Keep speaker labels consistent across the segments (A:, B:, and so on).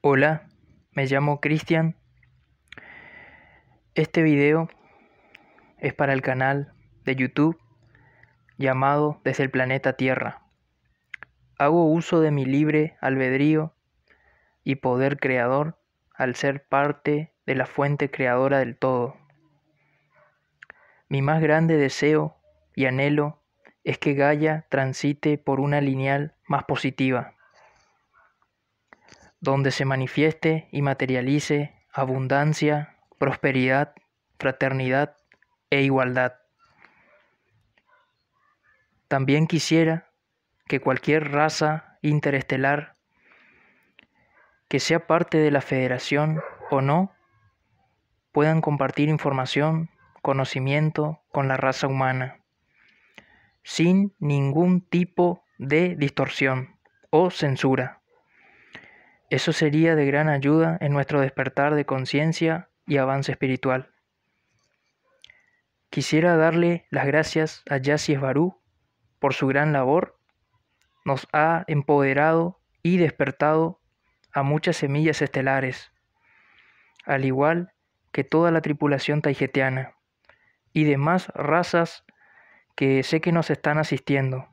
A: Hola, me llamo Cristian. Este video es para el canal de YouTube llamado Desde el planeta Tierra. Hago uso de mi libre albedrío y poder creador al ser parte de la fuente creadora del todo. Mi más grande deseo y anhelo es que Gaia transite por una lineal más positiva donde se manifieste y materialice abundancia, prosperidad, fraternidad e igualdad. También quisiera que cualquier raza interestelar que sea parte de la federación o no, puedan compartir información, conocimiento con la raza humana, sin ningún tipo de distorsión o censura. Eso sería de gran ayuda en nuestro despertar de conciencia y avance espiritual. Quisiera darle las gracias a es Barú por su gran labor. Nos ha empoderado y despertado a muchas semillas estelares, al igual que toda la tripulación taijetiana y demás razas que sé que nos están asistiendo.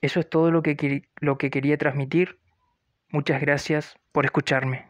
A: Eso es todo lo que, lo que quería transmitir. Muchas gracias por escucharme.